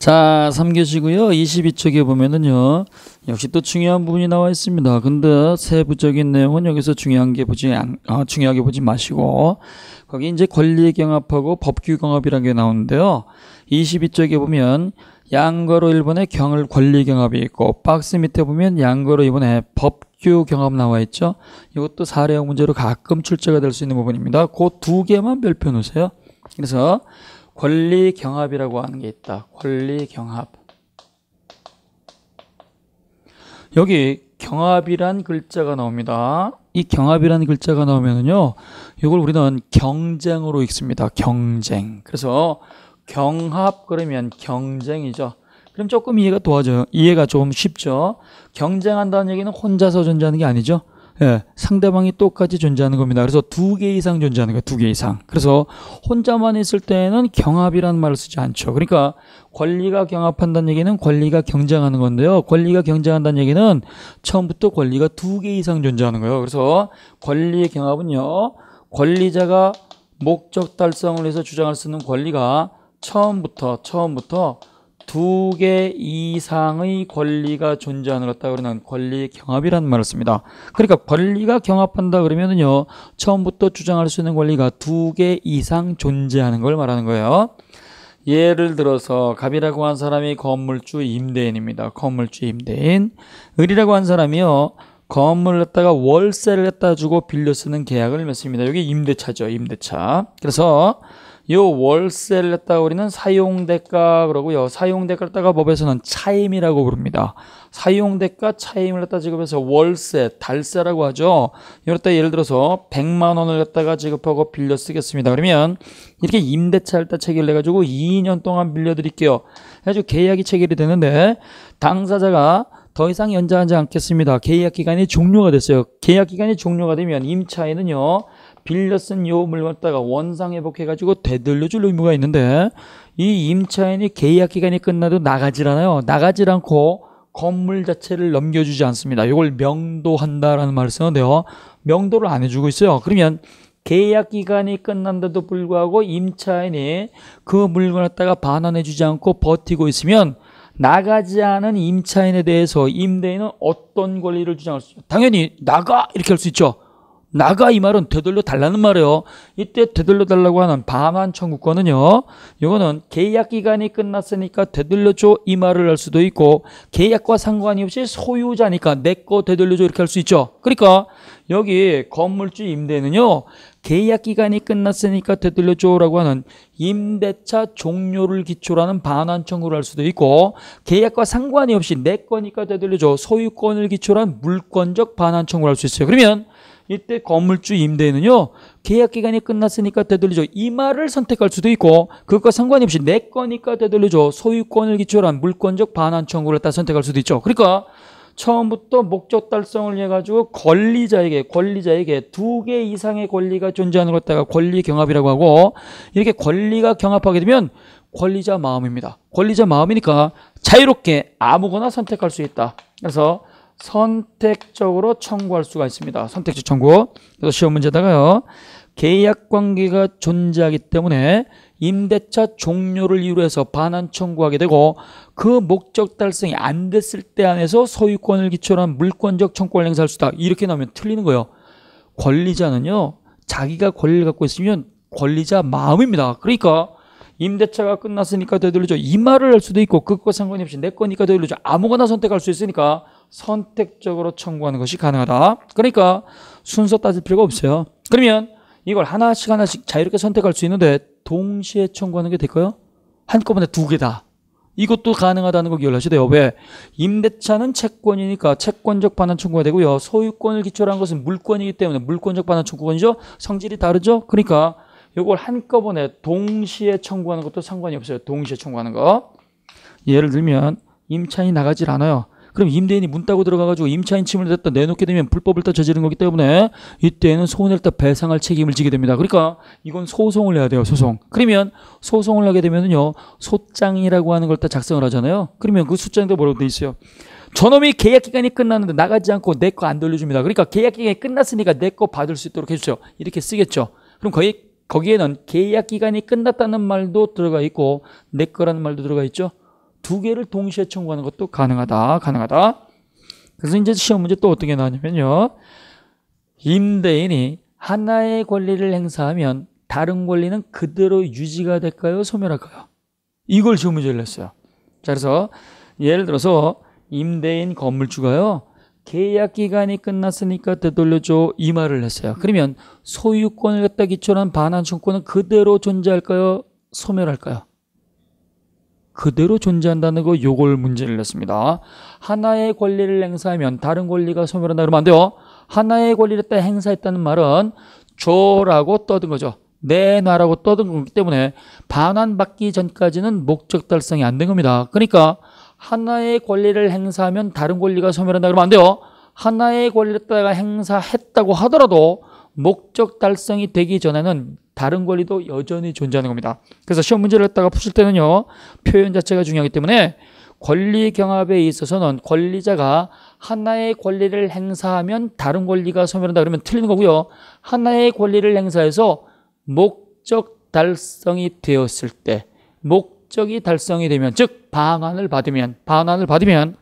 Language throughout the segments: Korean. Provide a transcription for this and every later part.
자, 3교시고요. 22쪽에 보면은요. 역시 또 중요한 부분이 나와 있습니다. 근데 세부적인 내용은 여기서 중요한 게 보지 않, 아, 중요하게 보지 마시고 거기 이제 권리 경합하고 법규 경합이라는 게 나오는데요. 22쪽에 보면 양거로 1번에 경을 권리 경합이 있고 박스 밑에 보면 양거로 2번에 법규 경합 나와 있죠. 이것도 사례형 문제로 가끔 출제가 될 수 있는 부분입니다. 그 두 개만 별표 놓으세요. 그래서 권리 경합이라고 하는 게 있다. 권리 경합. 여기 경합이란 글자가 나옵니다. 이 경합이라는 글자가 나오면은요, 이걸 우리는 경쟁으로 읽습니다. 경쟁. 그래서 경합 그러면 경쟁이죠. 그럼 조금 이해가 도와줘요. 이해가 조금 쉽죠. 경쟁한다는 얘기는 혼자서 존재하는 게 아니죠. 예, 상대방이 똑같이 존재하는 겁니다. 그래서 두 개 이상 존재하는 거예요. 두 개 이상. 그래서 혼자만 있을 때는 경합이라는 말을 쓰지 않죠. 그러니까 권리가 경합한다는 얘기는 권리가 경쟁하는 건데요. 권리가 경쟁한다는 얘기는 처음부터 권리가 두 개 이상 존재하는 거예요. 그래서 권리의 경합은요. 권리자가 목적 달성을 해서 주장할 수 있는 권리가 처음부터 처음부터 두개 이상의 권리가 존재하느라따 그러는 권리 경합이라는 말을 씁니다. 그러니까 권리가 경합한다 그러면은요 처음부터 주장할 수 있는 권리가 두 개 이상 존재하는 걸 말하는 거예요. 예를 들어서 갑이라고 한 사람이 건물주 임대인입니다. 건물주 임대인. 을이라고 한 사람이요. 건물을 갖다가 월세를 갖다 주고 빌려 쓰는 계약을 맺습니다. 여기 임대차죠. 임대차. 그래서 요 월세를 했다 우리는 사용대가 그러고 요 사용대가를 따가 법에서는 차임이라고 부릅니다. 사용대가 차임을 했다 지급해서 월세, 달세라고 하죠. 이럴 때 예를 들어서 100만 원을 갖다가 지급하고 빌려 쓰겠습니다. 그러면 이렇게 임대차를 따 체결해 가지고 2년 동안 빌려 드릴게요. 해가지고 계약이 체결이 되는데 당사자가 더 이상 연장하지 않겠습니다. 계약 기간이 종료가 됐어요. 계약 기간이 종료가 되면 임차인은요. 빌려 쓴 요 물건다가 원상 회복해가지고 되돌려 줄 의무가 있는데 이 임차인이 계약 기간이 끝나도 나가질 않아요. 나가질 않고 건물 자체를 넘겨주지 않습니다. 이걸 명도한다라는 말을 쓰는데요. 명도를 안 해주고 있어요. 그러면 계약 기간이 끝난데도 불구하고 임차인이 그 물건을 갖다가 반환해주지 않고 버티고 있으면 나가지 않은 임차인에 대해서 임대인은 어떤 권리를 주장할 수 있죠? 당연히 나가 이렇게 할 수 있죠. 나가 이 말은 되돌려 달라는 말이에요. 이때 되돌려 달라고 하는 반환 청구권은요. 이거는 계약 기간이 끝났으니까 되돌려 줘 이 말을 할 수도 있고 계약과 상관이 없이 소유자니까 내 거 되돌려 줘 이렇게 할 수 있죠. 그러니까 여기 건물주 임대는요. 계약 기간이 끝났으니까 되돌려 줘라고 하는 임대차 종료를 기초로 하는 반환 청구를 할 수도 있고 계약과 상관이 없이 내 거니까 되돌려 줘 소유권을 기초로 한 물권적 반환 청구를 할 수 있어요. 그러면 이때 건물주 임대인은요 계약 기간이 끝났으니까 되돌리죠이 말을 선택할 수도 있고 그것과 상관없이 내 거니까 되돌리죠 소유권을 기초로 한 물권적 반환 청구를 따 선택할 수도 있죠 그러니까 처음부터 목적 달성을 해 가지고 권리자에게 권리자에게 두 개 이상의 권리가 존재하는 것다가 권리 경합이라고 하고 이렇게 권리가 경합하게 되면 권리자 마음입니다. 권리자 마음이니까 자유롭게 아무거나 선택할 수 있다. 그래서 선택적으로 청구할 수가 있습니다. 선택적 청구. 그래서 시험 문제다가요. 계약 관계가 존재하기 때문에 임대차 종료를 이유로 해서 반환 청구하게 되고 그 목적 달성이 안 됐을 때 안에서 소유권을 기초로 한 물권적 청구권 행사할 수 있다. 이렇게 나오면 틀리는 거예요. 권리자는요. 자기가 권리를 갖고 있으면 권리자 마음입니다. 그러니까 임대차가 끝났으니까 되돌리죠. 이 말을 할 수도 있고 그것과 상관없이 내 거니까 되돌리죠. 아무거나 선택할 수 있으니까 선택적으로 청구하는 것이 가능하다. 그러니까 순서 따질 필요가 없어요. 그러면 이걸 하나씩 하나씩 자유롭게 선택할 수 있는데 동시에 청구하는 게 될까요? 한꺼번에 두 개다. 이것도 가능하다는 거 기억하셔야 돼요. 왜? 임대차는 채권이니까 채권적 반환 청구가 되고요. 소유권을 기초로 한 것은 물권이기 때문에 물권적 반환 청구권이죠. 성질이 다르죠. 그러니까 이걸 한꺼번에 동시에 청구하는 것도 상관이 없어요. 동시에 청구하는 거. 예를 들면 임차인이 나가질 않아요. 그럼 임대인이 문 따고 들어가가지고 임차인 침을 냈다 내놓게 되면 불법을 다 저지른 거기 때문에 이때는 손해를 다 배상할 책임을 지게 됩니다. 그러니까 이건 소송을 해야 돼요. 소송. 그러면 소송을 하게 되면은요. 소장이라고 하는 걸 다 작성을 하잖아요. 그러면 그 소장도 뭐라고 돼 있어요. 저놈이 계약 기간이 끝났는데 나가지 않고 내 거 안 돌려줍니다. 그러니까 계약 기간이 끝났으니까 내 거 받을 수 있도록 해주세요. 이렇게 쓰겠죠. 그럼 거의 거기에는 계약 기간이 끝났다는 말도 들어가 있고 내 거라는 말도 들어가 있죠. 두 개를 동시에 청구하는 것도 가능하다. 가능하다. 그래서 이제 시험 문제 또 어떻게 나오냐면요. 임대인이 하나의 권리를 행사하면 다른 권리는 그대로 유지가 될까요? 소멸할까요? 이걸 시험 문제를 냈어요. 자, 그래서 예를 들어서 임대인 건물주가요. 계약 기간이 끝났으니까 되돌려줘 이 말을 했어요. 그러면 소유권을 갖다 기초한 반환 청구는 그대로 존재할까요? 소멸할까요? 그대로 존재한다는 거 요걸 문제를 냈습니다. 하나의 권리를 행사하면 다른 권리가 소멸한다 그러면 안 돼요. 하나의 권리를 딱 행사했다는 말은 줘라고 떠든 거죠. 내놔라고 떠든 거기 때문에 반환받기 전까지는 목적 달성이 안 된 겁니다. 그러니까 하나의 권리를 행사하면 다른 권리가 소멸한다 그러면 안 돼요. 하나의 권리를 따가 행사했다고 하더라도 목적 달성이 되기 전에는 다른 권리도 여전히 존재하는 겁니다. 그래서 시험 문제를 했다가 푸실 때는요. 표현 자체가 중요하기 때문에 권리 경합에 있어서는 권리자가 하나의 권리를 행사하면 다른 권리가 소멸한다 그러면 틀리는 거고요. 하나의 권리를 행사해서 목적 달성이 되었을 때 목적이 달성이 되면 즉 방안을 받으면 방안을 받으면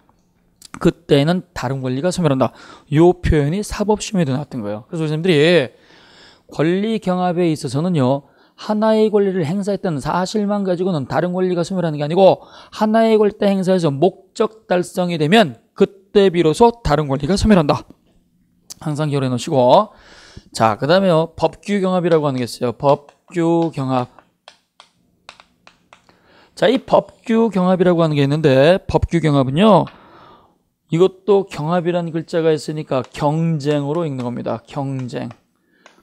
그때는 다른 권리가 소멸한다. 이 표현이 사법심에도 나왔던 거예요. 그래서 선생님들이 권리 경합에 있어서는요. 하나의 권리를 행사했다는 사실만 가지고는 다른 권리가 소멸하는 게 아니고 하나의 권리 때행사해서 목적 달성이 되면 그때 비로소 다른 권리가 소멸한다. 항상 기억해 놓으시고 자, 그 다음에요. 법규 경합이라고 하는 게 있어요. 법규 경합 자, 이 법규 경합이라고 하는 게 있는데 법규 경합은요. 이것도 경합이라는 글자가 있으니까 경쟁으로 읽는 겁니다. 경쟁.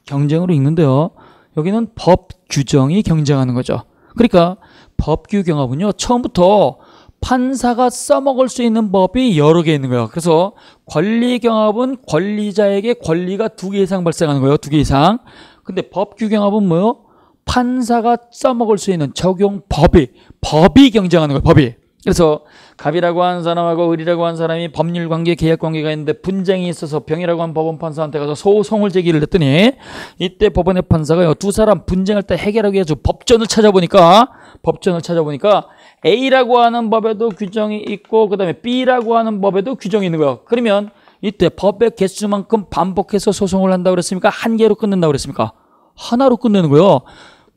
경쟁으로 읽는데요. 여기는 법 규정이 경쟁하는 거죠. 그러니까 법규 경합은요. 처음부터 판사가 써먹을 수 있는 법이 여러 개 있는 거예요. 그래서 권리 경합은 권리자에게 권리가 두 개 이상 발생하는 거예요. 두 개 이상. 근데 법규 경합은 뭐요? 판사가 써먹을 수 있는 적용 법이 법이 경쟁하는 거예요. 법이. 그래서 갑이라고 한 사람하고 을이라고 한 사람이 법률 관계, 계약 관계가 있는데 분쟁이 있어서 병이라고 한 법원 판사한테 가서 소송을 제기를 했더니 이때 법원의 판사가 두 사람 분쟁을때 해결하기 위해서 법전을 찾아보니까 법전을 찾아보니까 A라고 하는 법에도 규정이 있고 그다음에 B라고 하는 법에도 규정이 있는 거예요. 그러면 이때 법의 개수만큼 반복해서 소송을 한다고 그랬습니까? 한 개로 끝낸다고 그랬습니까? 하나로 끝내는 거예요.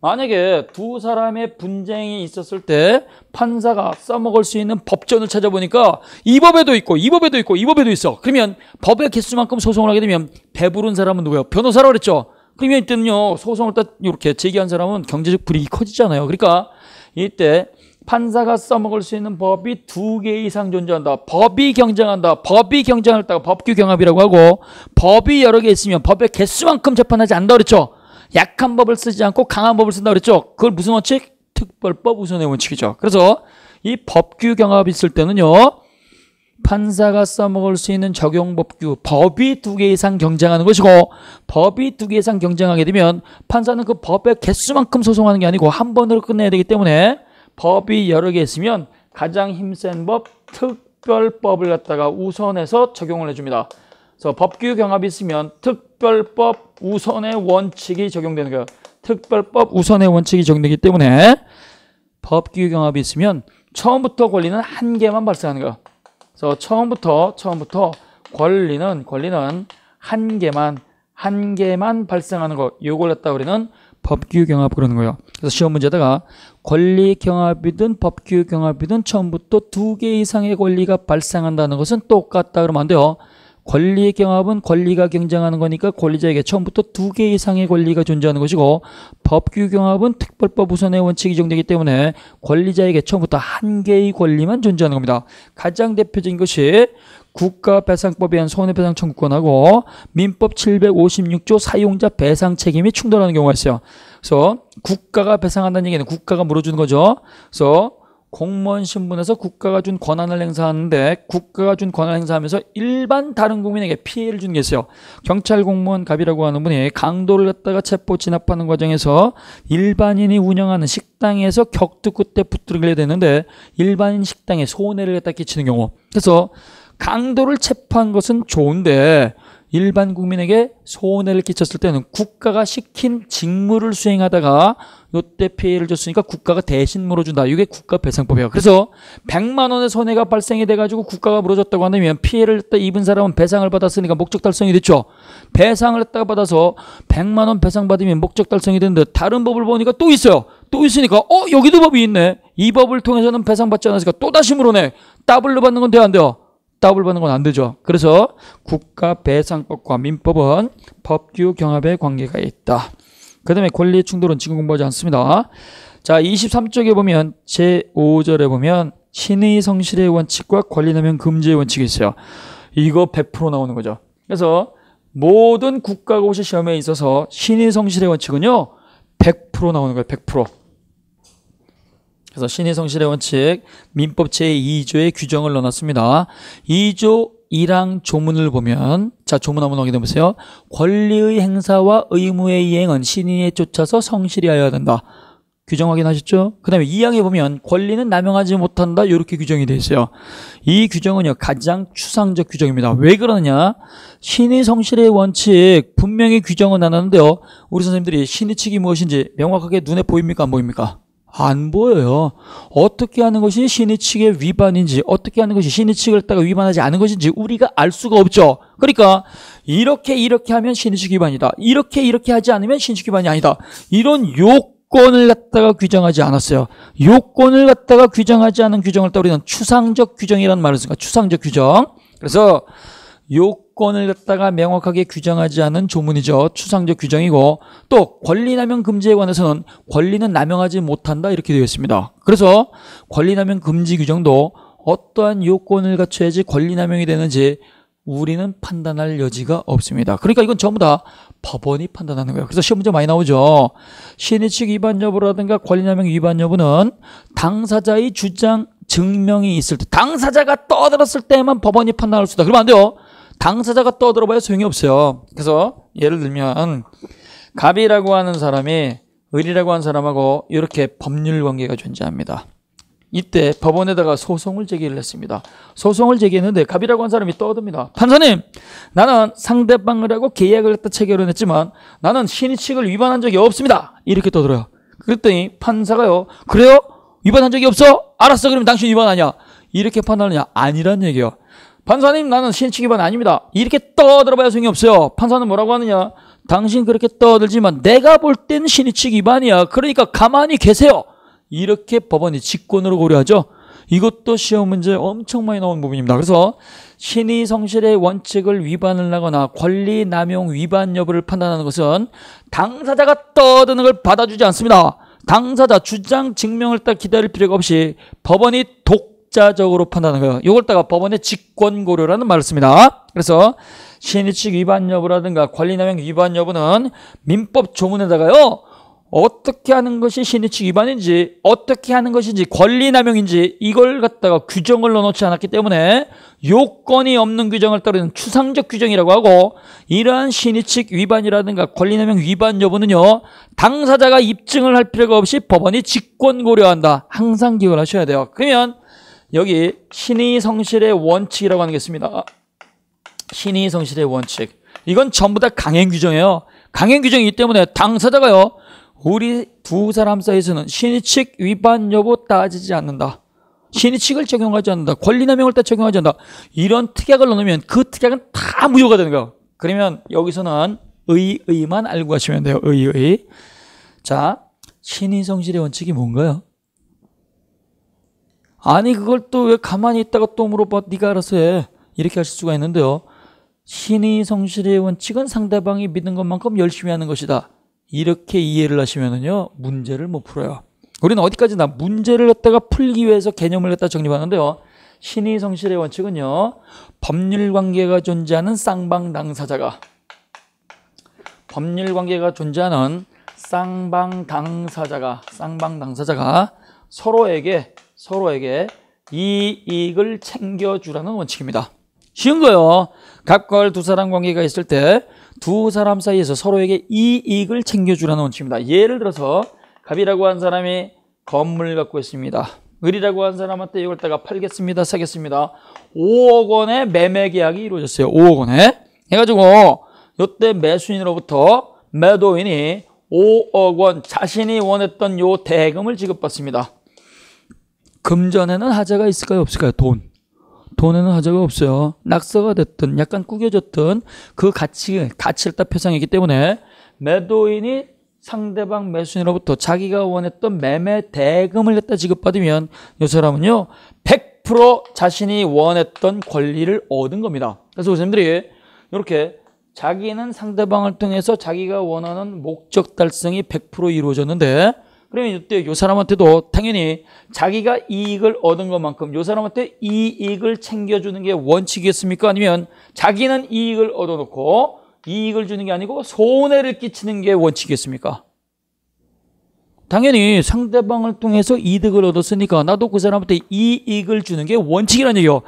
만약에 두 사람의 분쟁이 있었을 때 판사가 써먹을 수 있는 법전을 찾아보니까 이 법에도 있고 이 법에도 있고 이 법에도 있어. 그러면 법의 개수만큼 소송을 하게 되면 배부른 사람은 누구예요? 변호사라고 그랬죠. 그러면 이때는요 소송을 딱 이렇게 제기한 사람은 경제적 불이익이 커지잖아요. 그러니까 이때 판사가 써먹을 수 있는 법이 두 개 이상 존재한다. 법이 경쟁한다. 법이 경쟁을 따가 법규 경합이라고 하고 법이 여러 개 있으면 법의 개수만큼 재판하지 않는다 그랬죠. 약한 법을 쓰지 않고 강한 법을 쓴다 그랬죠. 그걸 무슨 원칙? 특별법 우선의 원칙이죠. 그래서 이 법규 경합이 있을 때는요. 판사가 써먹을 수 있는 적용법규, 법이 두 개 이상 경쟁하는 것이고 법이 두 개 이상 경쟁하게 되면 판사는 그 법의 개수만큼 소송하는 게 아니고 한 번으로 끝내야 되기 때문에 법이 여러 개 있으면 가장 힘센 법, 특별법을 갖다가 우선해서 적용을 해줍니다. 그래서 법규 경합이 있으면 특별법, 우선의 원칙이 적용되는 거예요. 특별법 우선의 원칙이 적용되기 때문에 법규경합이 있으면 처음부터 권리는 한 개만 발생하는 거예요. 그래서 처음부터 처음부터 권리는 권리는 한 개만 한 개만 발생하는 거 요걸 갖다 우리는 법규경합 그러는 거예요. 그래서 시험 문제다가 권리경합이든 법규경합이든 처음부터 두 개 이상의 권리가 발생한다는 것은 똑같다 그러면 안 돼요. 권리의 경합은 권리가 경쟁하는 거니까 권리자에게 처음부터 두 개 이상의 권리가 존재하는 것이고 법규 경합은 특별법 우선의 원칙이 정되기 때문에 권리자에게 처음부터 한 개의 권리만 존재하는 겁니다. 가장 대표적인 것이 국가배상법에 의한 손해배상 청구권하고 민법 756조 사용자 배상 책임이 충돌하는 경우가 있어요. 그래서 국가가 배상한다는 얘기는 국가가 물어주는 거죠. 그래서 공무원 신분에서 국가가 준 권한을 행사하는데 국가가 준 권한을 행사하면서 일반 다른 국민에게 피해를 준게 있어요. 경찰 공무원 갑이라고 하는 분이 강도를 갖다가 체포 진압하는 과정에서 일반인이 운영하는 식당에서 격투 끝에 붙들게 되는데 일반인 식당에 손해를 갖다 끼치는 경우 그래서 강도를 체포한 것은 좋은데 일반 국민에게 손해를 끼쳤을 때는 국가가 시킨 직무를 수행하다가 요때 피해를 줬으니까 국가가 대신 물어준다. 이게 국가배상법이야. 그래서 100만 원의 손해가 발생이 돼가지고 국가가 물어줬다고 한다면 피해를 입은 사람은 배상을 받았으니까 목적 달성이 됐죠. 배상을 했다가 받아서 100만 원 배상 받으면 목적 달성이 됐는데 다른 법을 보니까 또 있어요. 또 있으니까 어 여기도 법이 있네. 이 법을 통해서는 배상받지 않았으니까 또 다시 물어내. 더블로 받는 건 돼요 안 돼요? 답을 받는 건 안 되죠. 그래서 국가배상법과 민법은 법규 경합의 관계가 있다. 그 다음에 권리의 충돌은 지금 공부하지 않습니다. 자 23쪽에 보면 제5절에 보면 신의 성실의 원칙과 권리남용 금지의 원칙이 있어요. 이거 100% 나오는 거죠. 그래서 모든 국가고시 시험에 있어서 신의 성실의 원칙은요. 100% 나오는 거예요. 100%. 그래서 신의 성실의 원칙 민법 제2조의 규정을 넣어놨습니다. 2조 2랑 조문을 보면 자 조문 한번 확인해 보세요. 권리의 행사와 의무의 이행은 신의에 쫓아서 성실히 하여야 된다. 규정 확인하셨죠? 그 다음에 2항에 보면 권리는 남용하지 못한다 이렇게 규정이 되어 있어요. 이 규정은요 가장 추상적 규정입니다. 왜 그러느냐? 신의 성실의 원칙 분명히 규정은 안 하는데요. 우리 선생님들이 신의 측이 무엇인지 명확하게 눈에 보입니까 안 보입니까? 안 보여요. 어떻게 하는 것이 신의 측의 위반인지, 어떻게 하는 것이 신의 측을 따가 위반하지 않은 것인지 우리가 알 수가 없죠. 그러니까 이렇게 이렇게 하면 신의 측 위반이다. 이렇게 이렇게 하지 않으면 신의 측 위반이 아니다. 이런 요건을 갖다가 규정하지 않았어요. 요건을 갖다가 규정하지 않은 규정을 따 우리는 추상적 규정이라는 말을 쓰니까 추상적 규정. 그래서 요건을 갖다가 명확하게 규정하지 않은 조문이죠. 추상적 규정이고 또 권리남용 금지에 관해서는 권리는 남용하지 못한다 이렇게 되어 있습니다. 그래서 권리남용 금지 규정도 어떠한 요건을 갖춰야지 권리남용이 되는지 우리는 판단할 여지가 없습니다. 그러니까 이건 전부 다 법원이 판단하는 거예요. 그래서 시험 문제 많이 나오죠. 시의 측 위반 여부라든가 권리남용 위반 여부는 당사자의 주장 증명이 있을 때 당사자가 떠들었을 때만 법원이 판단할 수 있다. 그러면 안 돼요. 당사자가 떠들어봐야 소용이 없어요. 그래서 예를 들면 갑이라고 하는 사람이 을이라고 하는 사람하고 이렇게 법률 관계가 존재합니다. 이때 법원에다가 소송을 제기를 했습니다. 소송을 제기했는데 갑이라고 한 사람이 떠듭니다. 판사님, 나는 상대방을하고 계약을 했다 체결을 했지만 나는 신의칙을 위반한 적이 없습니다. 이렇게 떠들어요. 그랬더니 판사가요. 그래요? 위반한 적이 없어? 알았어. 그럼 당신 위반하냐? 이렇게 판단하냐? 느 아니란 얘기예요. 판사님 나는 신칙 위반 아닙니다. 이렇게 떠들어봐야 소용이 없어요. 판사는 뭐라고 하느냐. 당신 그렇게 떠들지만 내가 볼 땐 신의칙 위반이야. 그러니까 가만히 계세요. 이렇게 법원이 직권으로 고려하죠. 이것도 시험 문제 엄청 많이 나온 부분입니다. 그래서 신의 성실의 원칙을 위반을 하거나 권리 남용 위반 여부를 판단하는 것은 당사자가 떠드는 걸 받아주지 않습니다. 당사자 주장 증명을 딱 기다릴 필요가 없이 법원이 독 독자적으로 판단하고요. 이걸따가 법원의 직권고려라는 말을 씁니다. 그래서 신의칙 위반 여부라든가 관리남용 위반 여부는 민법 조문에다가요. 어떻게 하는 것이 신의칙 위반인지 어떻게 하는 것인지 권리남용인지 이걸 갖다가 규정을 넣어놓지 않았기 때문에 요건이 없는 규정을 따르는 추상적 규정이라고 하고 이러한 신의칙 위반이라든가 권리남용 위반 여부는요 당사자가 입증을 할 필요가 없이 법원이 직권 고려한다 항상 기억을 하셔야 돼요 그러면 여기 신의 성실의 원칙이라고 하는 게 있습니다. 신의 성실의 원칙. 이건 전부 다 강행 규정이에요. 강행 규정이기 때문에 당사자가요. 우리 두 사람 사이에서는 신의 칙 위반 여부 따지지 않는다. 신의 칙을 적용하지 않는다. 권리남용을 때 적용하지 않는다. 이런 특약을 넣으면 그 특약은 다 무효가 되는 거예요. 그러면 여기서는 의의만 알고 가시면 돼요. 의의. 자, 신의 성실의 원칙이 뭔가요? 아니 그걸 또 왜 가만히 있다가 또 물어봐 네가 알아서 해 이렇게 하실 수가 있는데요 신의 성실의 원칙은 상대방이 믿는 것만큼 열심히 하는 것이다 이렇게 이해를 하시면은요 문제를 못 풀어요 우리는 어디까지나 문제를 갖다가 풀기 위해서 개념을 갖다 정립하는데요 신의 성실의 원칙은요 법률 관계가 존재하는 쌍방 당사자가 법률 관계가 존재하는 쌍방 당사자가 쌍방 당사자가 서로에게 서로에게 이익을 챙겨주라는 원칙입니다. 쉬운 거요. 갑과 두 사람 관계가 있을 때 두 사람 사이에서 서로에게 이익을 챙겨주라는 원칙입니다. 예를 들어서 갑이라고 한 사람이 건물 을 갖고 있습니다. 을이라고 한 사람한테 이걸 다가 팔겠습니다. 사겠습니다. 5억 원의 매매 계약이 이루어졌어요. 5억 원에. 해가지고 요때 매수인으로부터 매도인이 5억 원 자신이 원했던 요 대금을 지급받습니다. 금전에는 하자가 있을까요? 없을까요? 돈. 돈에는 하자가 없어요. 낙서가 됐든 약간 구겨졌든 그 가치, 가치를 딱 표상했기 때문에 매도인이 상대방 매수인으로부터 자기가 원했던 매매 대금을 냈다 지급받으면 이 사람은요. 100% 자신이 원했던 권리를 얻은 겁니다. 그래서 선생님들이 이렇게 자기는 상대방을 통해서 자기가 원하는 목적 달성이 100% 이루어졌는데 그러면 이때 요 사람한테도 당연히 자기가 이익을 얻은 것만큼 요 사람한테 이익을 챙겨주는 게 원칙이겠습니까? 아니면 자기는 이익을 얻어놓고 이익을 주는 게 아니고 손해를 끼치는 게 원칙이겠습니까? 당연히 상대방을 통해서 이득을 얻었으니까 나도 그 사람한테 이익을 주는 게 원칙이라는 얘기요.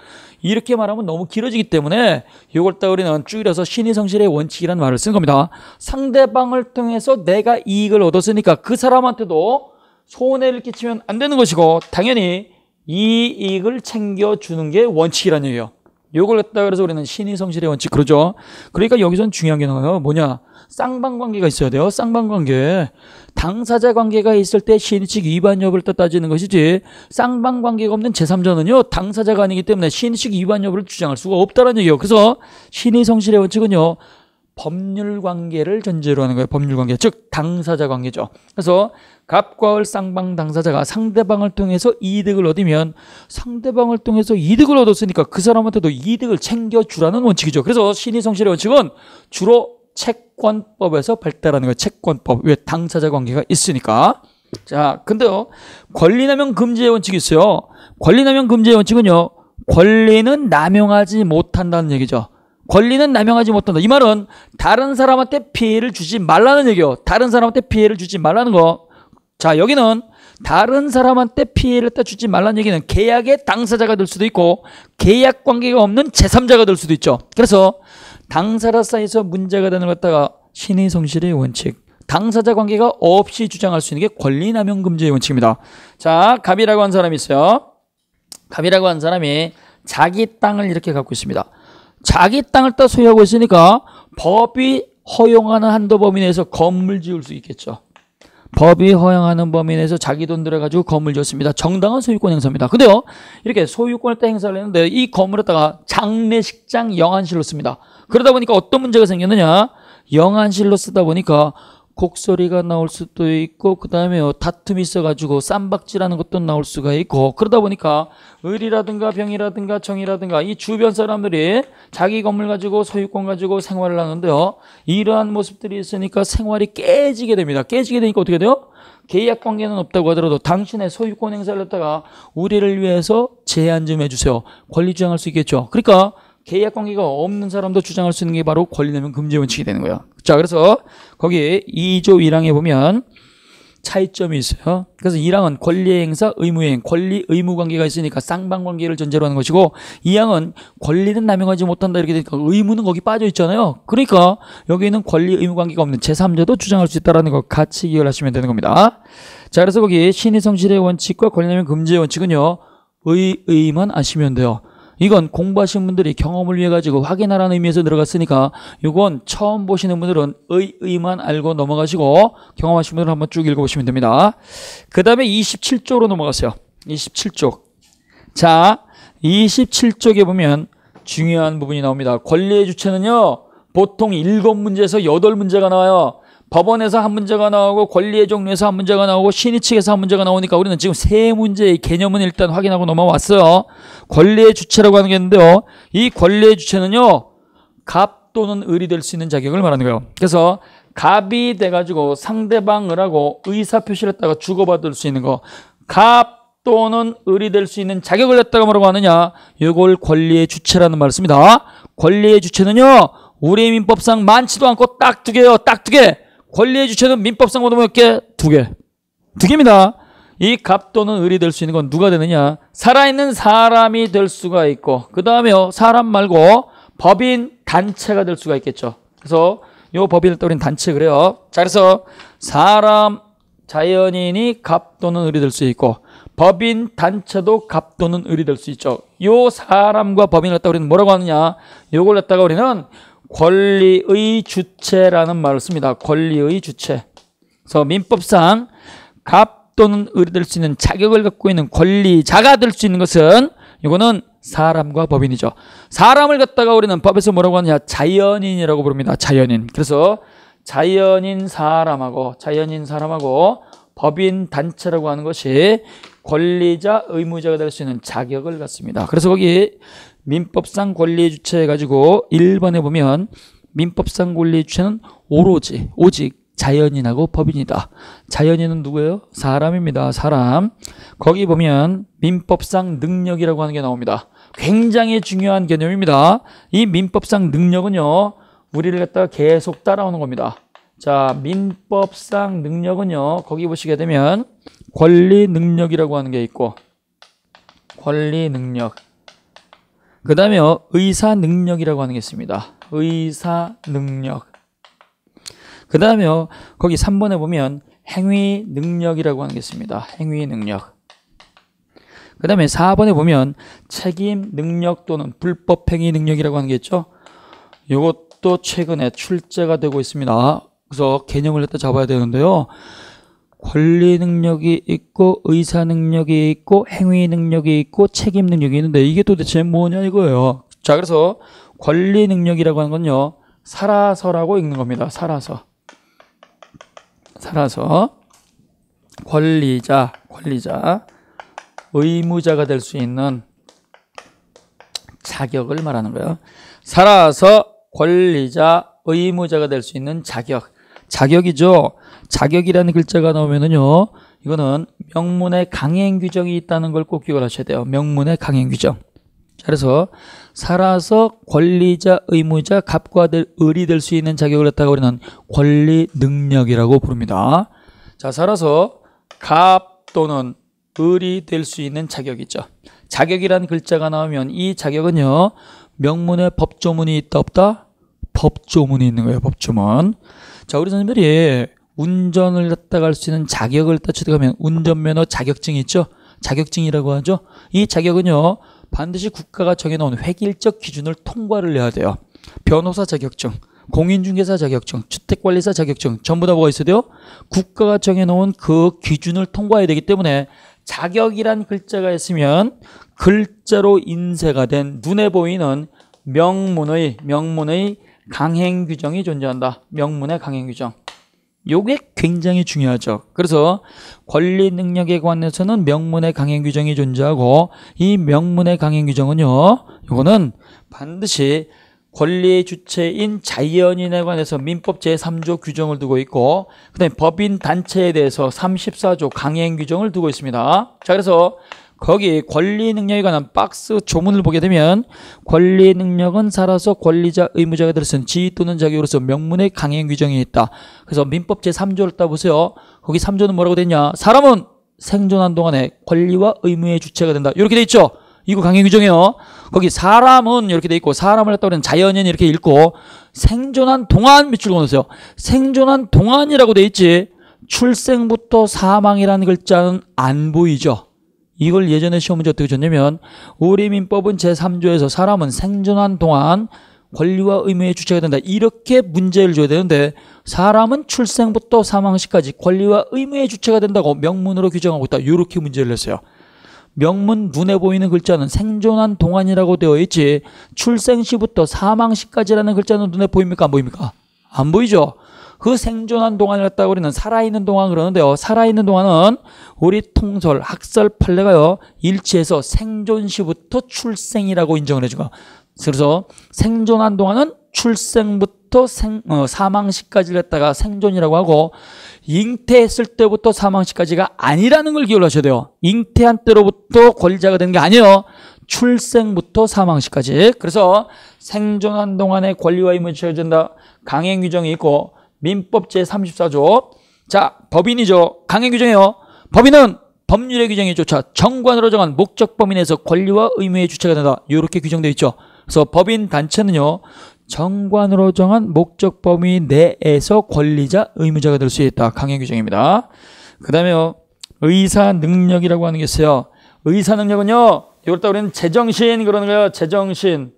이렇게 말하면 너무 길어지기 때문에 이걸 따 우리는 줄여서 신의성실의 원칙이라는 말을 쓴 겁니다. 상대방을 통해서 내가 이익을 얻었으니까 그 사람한테도 손해를 끼치면 안 되는 것이고 당연히 이익을 챙겨주는 게 원칙이라는 얘기예요. 이걸 갖다 그래서 우리는 신의성실의 원칙 그러죠. 그러니까 여기선 중요한 게 뭐냐? 쌍방관계가 있어야 돼요. 쌍방관계. 당사자 관계가 있을 때신의식 위반 여부를 따지는 것이지 쌍방관계가 없는 제3자는요. 당사자가 아니기 때문에 신의식 위반 여부를 주장할 수가 없다는 얘기예요. 그래서 신의 성실의 원칙은요. 법률 관계를 전제로 하는 거예요. 법률 관계. 즉 당사자 관계죠. 그래서 갑과 을 쌍방 당사자가 상대방을 통해서 이득을 얻으면 상대방을 통해서 이득을 얻었으니까 그 사람한테도 이득을 챙겨 주라는 원칙이죠. 그래서 신의 성실의 원칙은 주로 채권법에서 발달하는 거예요. 채권법. 왜 당사자 관계가 있으니까. 자, 근데요. 권리남용 금지의 원칙이 있어요. 권리남용 금지의 원칙은요. 권리는 남용하지 못한다는 얘기죠. 권리는 남용하지 못한다. 이 말은 다른 사람한테 피해를 주지 말라는 얘기요. 다른 사람한테 피해를 주지 말라는 거. 자, 여기는 다른 사람한테 피해를 따 주지 말라는 얘기는 계약의 당사자가 될 수도 있고 계약 관계가 없는 제3자가 될 수도 있죠. 그래서 당사자사이에서 문제가 되는 것 갖다가 신의 성실의 원칙 당사자 관계가 없이 주장할 수 있는 게 권리남용 금지의 원칙입니다. 자, 갑이라고 한 사람이 있어요. 갑이라고 한 사람이 자기 땅을 이렇게 갖고 있습니다. 자기 땅을 다 소유하고 있으니까 법이 허용하는 한도 범위 내에서 건물 지을 수 있겠죠. 법이 허용하는 범위 내에서 자기 돈들어가지고 건물 지었습니다. 정당한 소유권 행사입니다. 근데요, 이렇게 소유권을 딱 행사를 했는데 이 건물에다가 장례식장 영안실로 씁니다. 그러다 보니까 어떤 문제가 생겼느냐? 영안실로 쓰다 보니까 곡소리가 나올 수도 있고 그 다음에 다툼이 있어가지고 쌈박질하는 것도 나올 수가 있고 그러다 보니까 을이라든가 병이라든가 정이라든가 이 주변 사람들이 자기 건물 가지고 소유권 가지고 생활을 하는데요 이러한 모습들이 있으니까 생활이 깨지게 됩니다 깨지게 되니까 어떻게 돼요? 계약 관계는 없다고 하더라도 당신의 소유권 행사를 했다가 우리를 위해서 제한 좀 해주세요 권리 주장할 수 있겠죠 그러니까 계약 관계가 없는 사람도 주장할 수 있는 게 바로 권리 내면 금지 원칙이 되는 거예요. 자, 그래서 거기에 2조 1항에 보면 차이점이 있어요. 그래서 1항은 권리 행사, 의무 행, 권리, 의무 관계가 있으니까 쌍방관계를 전제로 하는 것이고 2항은 권리는 남용하지 못한다 이렇게 되니까 의무는 거기 빠져 있잖아요. 그러니까 여기는 권리, 의무 관계가 없는 제3자도 주장할 수 있다는 라 라거 같이 이해을 하시면 되는 겁니다. 자 그래서 거기 신의성실의 원칙과 권리 내면 금지의 원칙은요. 의, 의만 아시면 돼요. 이건 공부하신 분들이 경험을 위해 가지고 확인하라는 의미에서 들어갔으니까 이건 처음 보시는 분들은 의, 의만 알고 넘어가시고 경험하신 분들은 한번 쭉 읽어보시면 됩니다. 그 다음에 27쪽으로 넘어가세요. 27쪽. 자, 27쪽에 보면 중요한 부분이 나옵니다. 권리의 주체는요. 보통 7문제에서 8문제가 나와요. 법원에서 한 문제가 나오고 권리의 종류에서 한 문제가 나오고 신의 측에서 한 문제가 나오니까 우리는 지금 세 문제의 개념은 일단 확인하고 넘어왔어요. 권리의 주체라고 하는 게 있는데요. 이 권리의 주체는요. 갑 또는 을이 될 수 있는 자격을 말하는 거예요. 그래서 갑이 돼가지고 상대방을 하고 의사표시를 했다가 주고받을 수 있는 거. 갑 또는 을이 될 수 있는 자격을 했다고 뭐라고 하느냐. 이걸 권리의 주체라는 말입니다. 권리의 주체는요. 우리 민법상 많지도 않고 딱 두 개요. 딱 두 개. 권리의 주체는 민법상 모두 몇개 두 개. 두 개입니다. 이 갑 또는 을이 될 수 있는 건 누가 되느냐? 살아있는 사람이 될 수가 있고 그 다음에 사람 말고 법인 단체가 될 수가 있겠죠. 그래서 요 법인을 떠올린 단체 그래요. 자 그래서 사람 자연인이 갑 또는 을이 될 수 있고 법인 단체도 갑 또는 을이 될 수 있죠. 요 사람과 법인을 갖다가 우리는 뭐라고 하느냐? 요걸 갖다가 우리는 권리의 주체라는 말을 씁니다. 권리의 주체. 그래서 민법상 갑 또는 을이 될수 있는 자격을 갖고 있는 권리자가 될 수 있는 것은 이거는 사람과 법인이죠. 사람을 갖다가 우리는 법에서 뭐라고 하느냐? 자연인이라고 부릅니다. 자연인. 그래서 자연인 사람하고 자연인 사람하고 법인 단체라고 하는 것이 권리자, 의무자가 될 수 있는 자격을 갖습니다. 그래서 거기 민법상 권리의 주체 해가지고 1번에 보면 민법상 권리의 주체는 오로지 오직 자연인하고 법인이다. 자연인은 누구예요? 사람입니다. 사람. 거기 보면 민법상 능력이라고 하는 게 나옵니다. 굉장히 중요한 개념입니다. 이 민법상 능력은요. 우리를 갖다가 계속 따라오는 겁니다. 자, 민법상 능력은요. 거기 보시게 되면 권리 능력이라고 하는 게 있고 권리 능력 그 다음에 어, 의사 능력이라고 하는 게 있습니다. 의사 능력. 그 다음에 어, 거기 3번에 보면 행위 능력이라고 하는 게 있습니다. 행위 능력. 그 다음에 4번에 보면 책임 능력 또는 불법행위 능력이라고 하는 게 있죠. 이것도 최근에 출제가 되고 있습니다. 그래서 개념을 일단 잡아야 되는데요. 권리 능력이 있고 의사 능력이 있고 행위 능력이 있고 책임 능력이 있는데 이게 도대체 뭐냐 이거예요. 자 그래서 권리 능력이라고 하는 건요. 살아서라고 읽는 겁니다. 살아서. 살아서 권리자, 권리자 의무자가 될 수 있는 자격을 말하는 거예요. 살아서 권리자, 의무자가 될 수 있는 자격. 자격이죠. 자격이라는 글자가 나오면은요. 이거는 명문의 강행 규정이 있다는 걸 꼭 기억하셔야 돼요. 명문의 강행 규정. 자, 그래서 살아서 권리자, 의무자, 갑과 될, 을이 될 수 있는 자격을 갖다가 우리는 권리 능력이라고 부릅니다. 자, 살아서 갑 또는 을이 될 수 있는 자격이죠. 자격이란 글자가 나오면 이 자격은요. 명문의 법조문이 있다 없다? 법조문이 있는 거예요. 법조문. 자, 우리 선생님들이 운전을 갖다가 할수 있는 자격을 따 취득하면 운전면허 자격증 이 있죠? 자격증이라고 하죠. 이 자격은요. 반드시 국가가 정해놓은 획일적 기준을 통과를 해야 돼요. 변호사 자격증, 공인중개사 자격증, 주택관리사 자격증 전부 다 뭐가 있어야 돼요? 국가가 정해놓은 그 기준을 통과해야 되기 때문에 자격이란 글자가 있으면 글자로 인쇄가 된 눈에 보이는 명문의 명문의 강행 규정이 존재한다. 명문의 강행 규정. 요게 굉장히 중요하죠. 그래서 권리 능력에 관해서는 명문의 강행 규정이 존재하고 이 명문의 강행 규정은요. 요거는 반드시 권리의 주체인 자연인에 관해서 민법 제3조 규정을 두고 있고 그다음에 법인 단체에 대해서 34조 강행 규정을 두고 있습니다. 자, 그래서 거기 권리 능력에 관한 박스 조문을 보게 되면 권리 능력은 살아서 권리자 의무자가 들은 지 또는 자격으로서 명문의 강행 규정이 있다. 그래서 민법 제3조를 따보세요. 거기 3조는 뭐라고 되냐 사람은 생존한 동안에 권리와 의무의 주체가 된다. 이렇게 돼 있죠? 이거 강행 규정이에요. 거기 사람은 이렇게 돼 있고 사람을 했다고 하는 자연인 이렇게 읽고 생존한 동안 밑줄 그어놓으세요. 생존한 동안이라고 돼 있지 출생부터 사망이라는 글자는 안 보이죠. 이걸 예전에 시험 문제 어떻게 줬냐면 우리민법은 제3조에서 사람은 생존한 동안 권리와 의무의 주체가 된다. 이렇게 문제를 줘야 되는데 사람은 출생부터 사망시까지 권리와 의무의 주체가 된다고 명문으로 규정하고 있다. 이렇게 문제를 냈어요. 명문 눈에 보이는 글자는 생존한 동안이라고 되어 있지 출생시부터 사망시까지라는 글자는 눈에 보입니까? 안 보입니까? 안 보이죠? 그 생존한 동안을 갖다 우리는 살아있는 동안 그러는데요. 살아있는 동안은 우리 통설, 학설 판례가요. 일치해서 생존시부터 출생이라고 인정을 해주고 그래서 생존한 동안은 출생부터 생, 어, 사망시까지를 했다가 생존이라고 하고 잉태했을 때부터 사망시까지가 아니라는 걸 기억하셔야 을 돼요. 잉태한 때로부터 권리자가 되는 게 아니에요. 출생부터 사망시까지. 그래서 생존한 동안의 권리와 의무를 채야된다 강행규정이 있고 민법 제34조 자 법인이죠 강행 규정이에요 법인은 법률의 규정에 조차 정관으로 정한 목적 범인에서 권리와 의무의 주체가 된다 이렇게 규정되어 있죠 그래서 법인 단체는요 정관으로 정한 목적 범위 내에서 권리자 의무자가 될 수 있다 강행 규정입니다 그 다음에요 의사 능력이라고 하는 게 있어요 의사 능력은요 이걸 따 우리는 제정신 그러는 거예요 제정신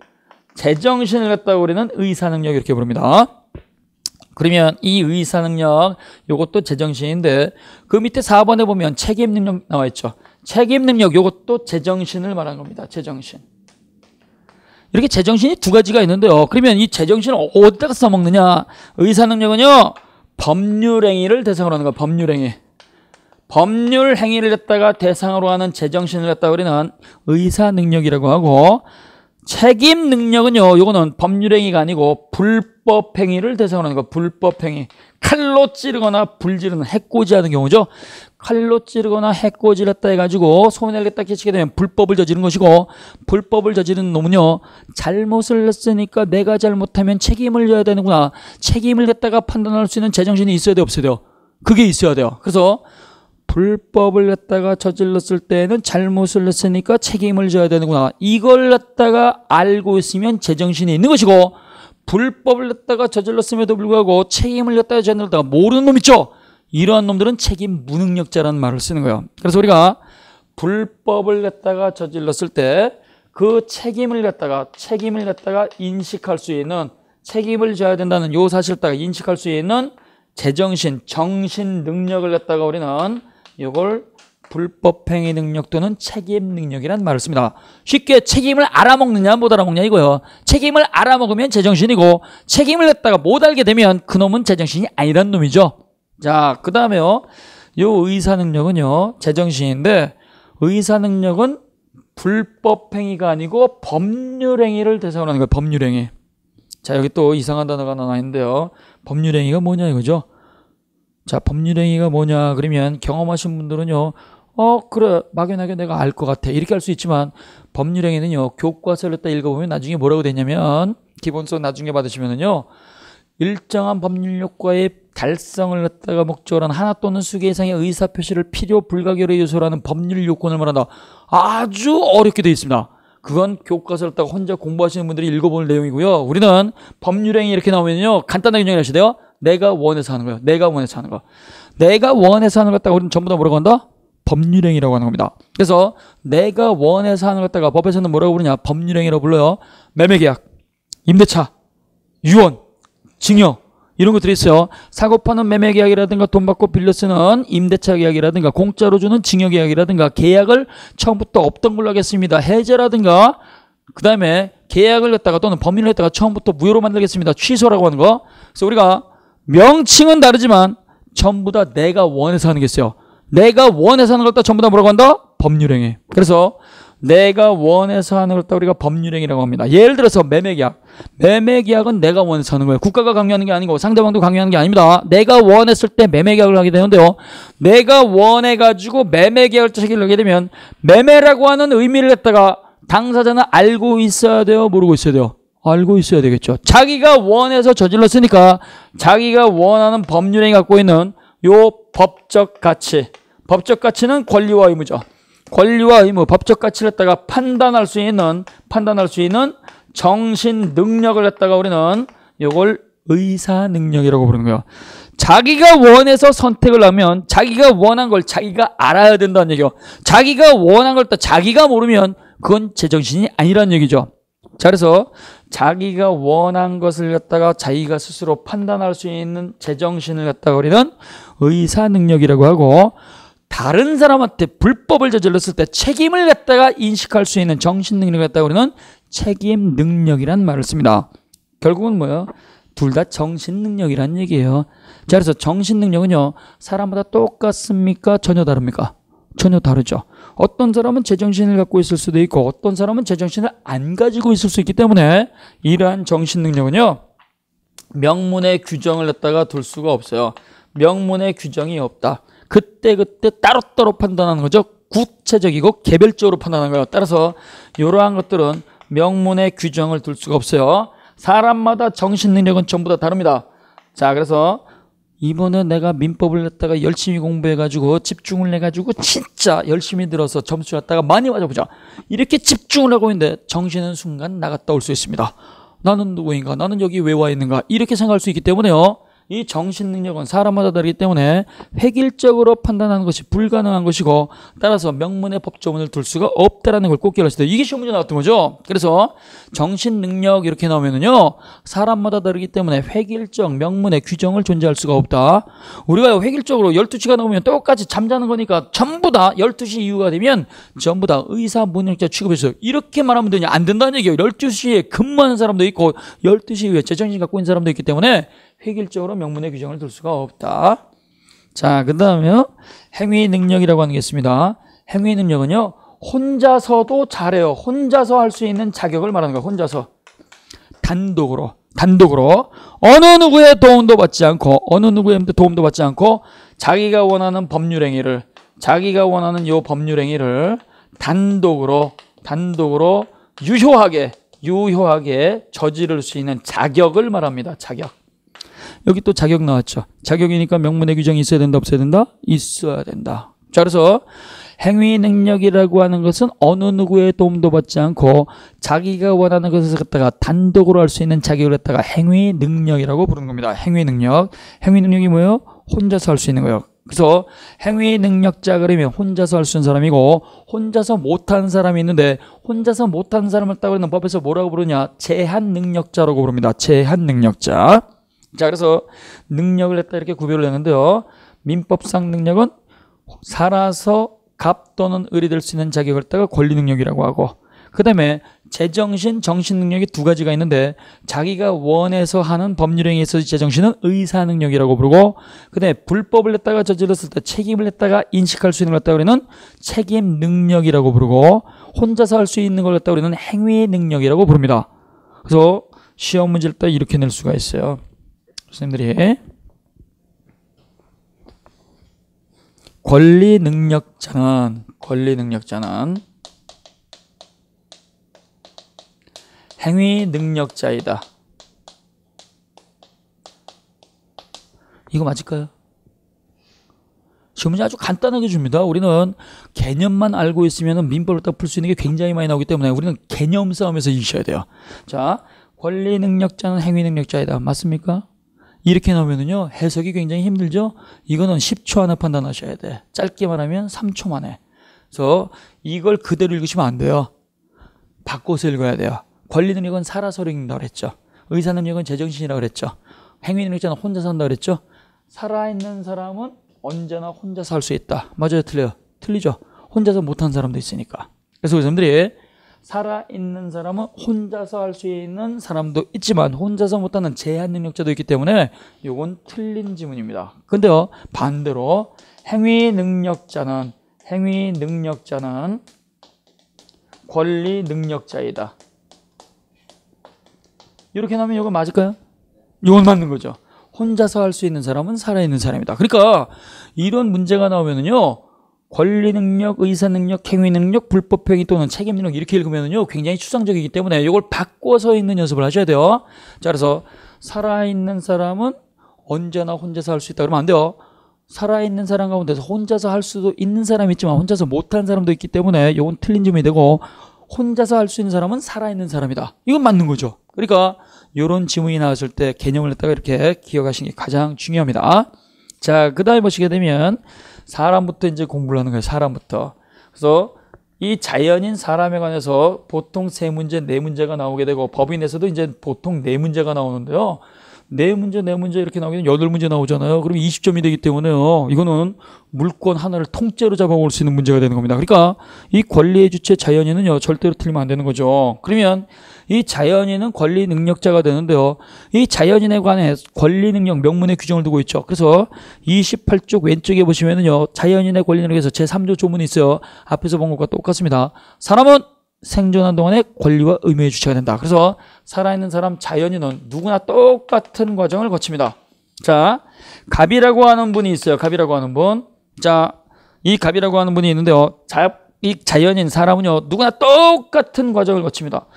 제정신을 갖다 우리는 의사 능력 이렇게 부릅니다 그러면 이 의사 능력 이것도 제정신인데 그 밑에 4번에 보면 책임 능력 나와 있죠. 책임 능력 이것도 제정신을 말하는 겁니다. 제정신. 이렇게 제정신이 두 가지가 있는데요. 그러면 이 제정신을 어디다가 써먹느냐? 의사 능력은요. 법률 행위를 대상으로 하는 거 법률 행위. 법률 행위를 했다가 대상으로 하는 제정신을 했다 우리는 의사 능력이라고 하고 책임 능력은요. 이거는 법률행위가 아니고 불법행위를 대상으로 하는 거. 불법행위. 칼로 찌르거나 불지르는 해코지하는 경우죠. 칼로 찌르거나 해코지를했다 해가지고 소매를 딱 끼치게 되면 불법을 저지른 것이고 불법을 저지른 놈은요. 잘못을 했으니까 내가 잘못하면 책임을 져야 되는구나. 책임을 했다가 판단할 수 있는 제정신이 있어야 돼 없어야 돼요. 그게 있어야 돼요. 그래서 불법을 갖다가 저질렀을 때에는 잘못을 했으니까 책임을 져야 되는구나. 이걸 갖다가 알고 있으면 제정신이 있는 것이고 불법을 갖다가 저질렀음에도 불구하고 책임을 갖다가 저질렀다가 모르는 놈 있죠. 이러한 놈들은 책임 무능력자라는 말을 쓰는 거예요. 그래서 우리가 불법을 갖다가 저질렀을 때 그 책임을 갖다가 책임을 갖다가 인식할 수 있는 책임을 져야 된다는 요 사실을 갖다가 인식할 수 있는 제정신, 정신 능력을 갖다가 우리는 이걸 불법행위 능력 또는 책임 능력이란 말을 씁니다. 쉽게 책임을 알아먹느냐 못 알아먹냐 이거요. 책임을 알아먹으면 제정신이고 책임을 했다가못 알게 되면 그놈은 제정신이 아니란 놈이죠. 자, 그 다음에요. 요 의사 능력은요. 제정신인데 의사 능력은 불법행위가 아니고 법률행위를 대상으로 하는 거예요. 법률행위. 자, 여기 또 이상한 단어가 나 있는데요. 법률행위가 뭐냐 이거죠. 자 법률행위가 뭐냐 그러면 경험하신 분들은요 어 그래 막연하게 내가 알 것 같아 이렇게 할 수 있지만 법률행위는요 교과서를 딱 읽어보면 나중에 뭐라고 되냐면 기본서 나중에 받으시면은요 일정한 법률 효과의 달성을 갖다가 목적으로 한 하나 또는 수개 이상의 의사표시를 필요 불가결의 요소라는 법률 요건을 말한다 아주 어렵게 되어 있습니다 그건 교과서를 딱 혼자 공부하시는 분들이 읽어볼 내용이고요 우리는 법률행위 이렇게 나오면요 간단하게 정리하셔야돼요 내가 원해서 하는 거예요. 내가 원해서 하는 거. 내가 원해서 하는 것다가 우리는 전부 다 뭐라고 한다? 법률행위라고 하는 겁니다. 그래서 내가 원해서 하는 것다가 법에서는 뭐라고 부르냐? 법률행위라고 불러요. 매매계약, 임대차, 유언, 증여 이런 것들이 있어요. 사고 파는 매매계약이라든가 돈 받고 빌려 쓰는 임대차 계약이라든가 공짜로 주는 증여계약이라든가 계약을 처음부터 없던 걸로 하겠습니다. 해제라든가 그 다음에 계약을 했다가 또는 법률을 했다가 처음부터 무효로 만들겠습니다. 취소라고 하는 거. 그래서 우리가 명칭은 다르지만 전부 다 내가 원해서 하는 게 있어요. 내가 원해서 하는 걸다 전부 다 뭐라고 한다? 법률행위. 그래서 내가 원해서 하는 걸다 우리가 법률행위라고 합니다. 예를 들어서 매매계약. 매매계약은 내가 원해서 하는 거예요. 국가가 강요하는 게 아니고 상대방도 강요하는 게 아닙니다. 내가 원했을 때 매매계약을 하게 되는데요. 내가 원해가지고 매매계약을 체결 하게 되면 매매라고 하는 의미를 갖다가 당사자는 알고 있어야 돼요? 모르고 있어야 돼요? 알고 있어야 되겠죠. 자기가 원해서 저질렀으니까 자기가 원하는 법률행위 갖고 있는 요 법적 가치. 법적 가치는 권리와 의무죠. 권리와 의무, 법적 가치를 갖다가 판단할 수 있는 판단할 수 있는 정신 능력을 갖다가 우리는 요걸 의사 능력이라고 부르는 거예요. 자기가 원해서 선택을 하면 자기가 원한 걸 자기가 알아야 된다는 얘기예요. 자기가 원한 걸 또 자기가 모르면 그건 제정신이 아니라는 얘기죠. 자 그래서 자기가 원한 것을 갖다가 자기가 스스로 판단할 수 있는 제정신을 갖다가 우리는 의사 능력이라고 하고 다른 사람한테 불법을 저질렀을 때 책임을 갖다가 인식할 수 있는 정신 능력을 갖다가 우리는 책임 능력이란 말을 씁니다. 결국은 뭐예요? 둘 다 정신 능력이란 얘기예요. 자 그래서 정신 능력은요 사람마다 똑같습니까? 전혀 다릅니까? 전혀 다르죠. 어떤 사람은 제정신을 갖고 있을 수도 있고 어떤 사람은 제정신을 안 가지고 있을 수 있기 때문에 이러한 정신 능력은요. 명문의 규정을 갖다가 둘 수가 없어요. 명문의 규정이 없다. 그때그때 따로따로 판단하는 거죠. 구체적이고 개별적으로 판단하는 거예요. 따라서 이러한 것들은 명문의 규정을 둘 수가 없어요. 사람마다 정신 능력은 전부 다 다릅니다. 자, 그래서 이번에 내가 민법을 갖다가 열심히 공부해가지고 집중을 해가지고 진짜 열심히 들어서 점수 갖다가 많이 맞아보자 이렇게 집중을 하고 있는데 정신은 순간 나갔다 올 수 있습니다 나는 누구인가 나는 여기 왜 와 있는가 이렇게 생각할 수 있기 때문에요 이 정신능력은 사람마다 다르기 때문에 획일적으로 판단하는 것이 불가능한 것이고 따라서 명문의 법조문을 둘 수가 없다라는 걸 꼭 기억하시다. 이게 시험 문제 나왔던 거죠. 그래서 정신능력 이렇게 나오면은요 사람마다 다르기 때문에 획일적 명문의 규정을 존재할 수가 없다. 우리가 획일적으로 12시가 넘으면 똑같이 잠자는 거니까 전부 다 12시 이후가 되면 전부 다 의사 문역자 취급해서 이렇게 말하면 되냐 안 된다는 얘기예요. 12시에 근무하는 사람도 있고 12시 이후에 제정신 갖고 있는 사람도 있기 때문에 획일적으로 명문의 규정을 둘 수가 없다. 자, 그 다음에요. 행위 능력이라고 하는 게 있습니다. 행위 능력은요. 혼자서도 잘해요. 혼자서 할 수 있는 자격을 말하는 거예요. 혼자서. 단독으로. 단독으로 어느 누구의 도움도 받지 않고 어느 누구의 도움도 받지 않고 자기가 원하는 법률 행위를 자기가 원하는 요 법률 행위를 단독으로 단독으로 유효하게 유효하게 저지를 수 있는 자격을 말합니다. 자격. 여기 또 자격 나왔죠. 자격이니까 명문의 규정이 있어야 된다, 없어야 된다? 있어야 된다. 자, 그래서 행위 능력이라고 하는 것은 어느 누구의 도움도 받지 않고 자기가 원하는 것을 갖다가 단독으로 할 수 있는 자격을 갖다가 행위 능력이라고 부르는 겁니다. 행위 능력. 행위 능력이 뭐예요? 혼자서 할 수 있는 거예요. 그래서 행위 능력자 그러면 혼자서 할 수 있는 사람이고 혼자서 못하는 사람이 있는데 혼자서 못하는 사람을 따고 있는 법에서 뭐라고 부르냐 제한 능력자라고 부릅니다 제한 능력자 자, 그래서 능력을 했다 이렇게 구별을 했는데요. 민법상 능력은 살아서 갑 또는 을이 될 수 있는 자격을 따가 권리 능력이라고 하고 그 다음에 제정신, 정신 능력이 두 가지가 있는데 자기가 원해서 하는 법률행위에 서 제정신은 의사 능력이라고 부르고 그 다음에 불법을 했다가 저질렀을 때 책임을 했다가 인식할 수 있는 걸 했다가 우리는 책임 능력이라고 부르고 혼자서 할 수 있는 걸 했다가 우리는 행위 능력이라고 부릅니다. 그래서 시험 문제를 딱 이렇게 낼 수가 있어요. 선생님들이 권리 능력 장한 권리 능력 장한 행위 능력자이다. 이거 맞을까요? 지문제 아주 간단하게 줍니다. 우리는 개념만 알고 있으면 민법을 딱풀수 있는 게 굉장히 많이 나오기 때문에 우리는 개념 싸움에서 이겨야 돼요. 자, 권리 능력자는 행위 능력자이다. 맞습니까? 이렇게 나오면은요 해석이 굉장히 힘들죠 이거는 10초 안에 판단하셔야 돼 짧게 말하면 3초 만에 그래서 이걸 그대로 읽으시면 안 돼요 바꿔서 읽어야 돼요 권리능력은 살아서 읽는다 고 그랬죠 의사능력은 제정신이라 고 그랬죠 행위능력자는 혼자 산다 고 그랬죠 살아있는 사람은 언제나 혼자 살 수 있다 맞아요 틀려요 틀리죠 혼자서 못한 사람도 있으니까 그래서 우리 사람들이 살아있는 사람은 혼자서 할 수 있는 사람도 있지만 혼자서 못하는 제한 능력자도 있기 때문에 이건 틀린 지문입니다. 근데요 반대로 행위 능력자는 행위 능력자는 권리 능력자이다. 이렇게 나면 이건 맞을까요? 이건 맞는 거죠. 혼자서 할 수 있는 사람은 살아있는 사람이다. 그러니까 이런 문제가 나오면은요 권리 능력, 의사 능력, 행위 능력, 불법 행위 또는 책임 능력 이렇게 읽으면요 굉장히 추상적이기 때문에 이걸 바꿔서 읽는 연습을 하셔야 돼요. 자, 그래서 살아있는 사람은 언제나 혼자서 할 수 있다 그러면 안 돼요. 살아있는 사람 가운데서 혼자서 할 수도 있는 사람이 있지만 혼자서 못하는 사람도 있기 때문에 이건 틀린 점이 되고 혼자서 할 수 있는 사람은 살아있는 사람이다. 이건 맞는 거죠. 그러니까 이런 지문이 나왔을 때 개념을 했다가 이렇게 기억하시는 게 가장 중요합니다. 자, 그 다음에 보시게 되면 사람부터 이제 공부를 하는 거예요. 사람부터. 그래서 이 자연인 사람에 관해서 보통 세 문제, 네 문제가 나오게 되고 법인에서도 이제 보통 네 문제가 나오는데요. 네 문제, 네 문제 이렇게 나오면 여덟 문제 나오잖아요. 그럼 20점이 되기 때문에요. 이거는 물권 하나를 통째로 잡아올 수 있는 문제가 되는 겁니다. 그러니까 이 권리의 주체 자연인은요 절대로 틀리면 안 되는 거죠. 그러면 이 자연인은 권리 능력자가 되는데요. 이 자연인에 관해 권리 능력 명문의 규정을 두고 있죠. 그래서 28쪽 왼쪽에 보시면은요. 자연인의 권리 능력에서 제3조 조문이 있어요. 앞에서 본 것과 똑같습니다. 사람은 생존한 동안에 권리와 의무의 주체가 된다. 그래서 살아있는 사람 자연인은 누구나 똑같은 과정을 거칩니다. 자, 갑이라고 하는 분이 있어요. 갑이라고 하는 분. 자, 이 갑이라고 하는 분이 있는데요. 자, 이 자연인 사람은요 누구나 똑같은 과정을 거칩니다.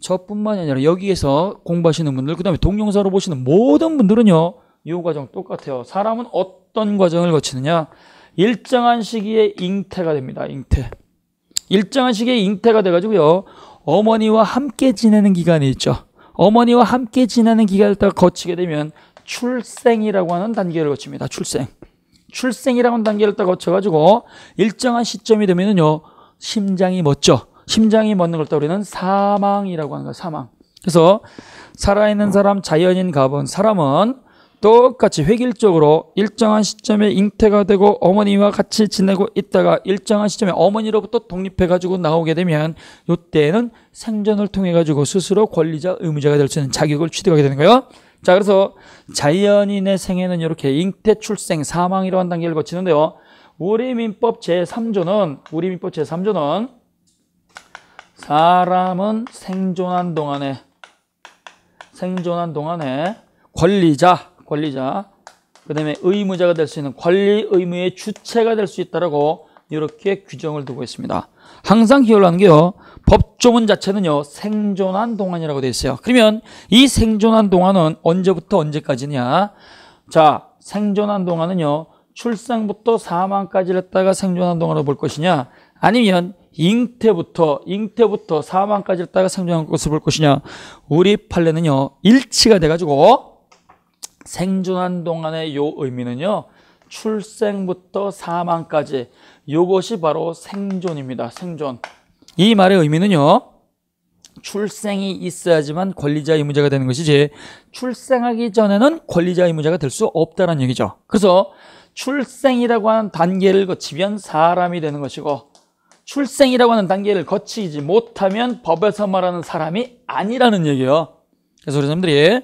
저뿐만이 아니라 여기에서 공부하시는 분들 그 다음에 동영상으로 보시는 모든 분들은요 이 과정 똑같아요 사람은 어떤 과정을 거치느냐 일정한 시기에 잉태가 됩니다 잉태 일정한 시기에 잉태가 돼가지고요 어머니와 함께 지내는 기간이 있죠 어머니와 함께 지내는 기간을 딱 거치게 되면 출생이라고 하는 단계를 거칩니다 출생 출생이라는 단계를 딱 거쳐가지고 일정한 시점이 되면은요 심장이 멎죠 심장이 멎는 걸떠 우리는 사망이라고 하는 거예요. 사망. 그래서 살아있는 사람, 자연인, 가본 사람은 똑같이 획일적으로 일정한 시점에 잉태가 되고 어머니와 같이 지내고 있다가 일정한 시점에 어머니로부터 독립해 가지고 나오게 되면 이때는 생존을 통해 가지고 스스로 권리자 의무자가 될 수 있는 자격을 취득하게 되는 거예요. 자 그래서 자연인의 생애는 이렇게 잉태 출생 사망이라고 한 단계를 거치는데요. 우리 민법 제3조는 우리 민법 제3조는 사람은 생존한 동안에 생존한 동안에 권리자, 권리자, 그 다음에 의무자가 될 수 있는 권리 의무의 주체가 될 수 있다라고 이렇게 규정을 두고 있습니다. 항상 기억하는 게요. 법조문 자체는요. 생존한 동안이라고 되어 있어요. 그러면 이 생존한 동안은 언제부터 언제까지냐? 자, 생존한 동안은요. 출생부터 사망까지를 했다가 생존한 동안으로 볼 것이냐? 아니면 잉태부터 잉태부터 사망까지 를따가 생존한 것을 볼 것이냐 우리 판례는요 일치가 돼가지고 생존한 동안의 요 의미는요 출생부터 사망까지 요것이 바로 생존입니다 생존 이 말의 의미는요 출생이 있어야지만 권리자 의무자가 되는 것이지 출생하기 전에는 권리자 의무자가 될 수 없다는 얘기죠 그래서 출생이라고 하는 단계를 거치면 사람이 되는 것이고 출생이라고 하는 단계를 거치지 못하면 법에서 말하는 사람이 아니라는 얘기예요. 그래서 우리 사람들이